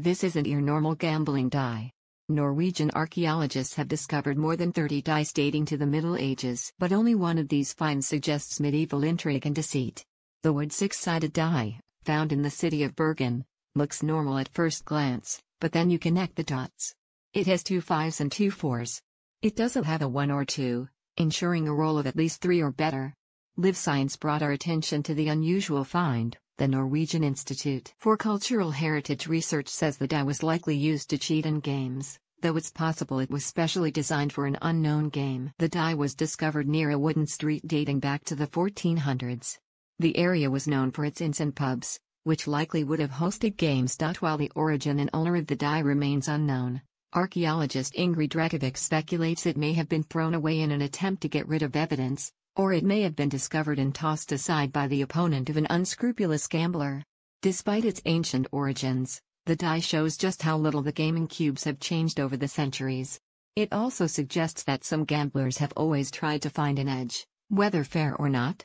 This isn't your normal gambling die. Norwegian archaeologists have discovered more than 30 dice dating to the Middle Ages, but only one of these finds suggests medieval intrigue and deceit. The wood six-sided die, found in the city of Bergen, looks normal at first glance, but then you connect the dots. It has two fives and two fours. It doesn't have a one or two, ensuring a roll of at least three or better. Live Science brought our attention to the unusual find. The Norwegian Institute for Cultural Heritage Research says the die was likely used to cheat in games, though it's possible it was specially designed for an unknown game. The die was discovered near a wooden street dating back to the 1400s. The area was known for its inns and pubs, which likely would have hosted games. While the origin and owner of the die remains unknown, archaeologist Ingrid Rekovic speculates it may have been thrown away in an attempt to get rid of evidence, or it may have been discovered and tossed aside by the opponent of an unscrupulous gambler. Despite its ancient origins, the die shows just how little the gaming cubes have changed over the centuries. It also suggests that some gamblers have always tried to find an edge, whether fair or not,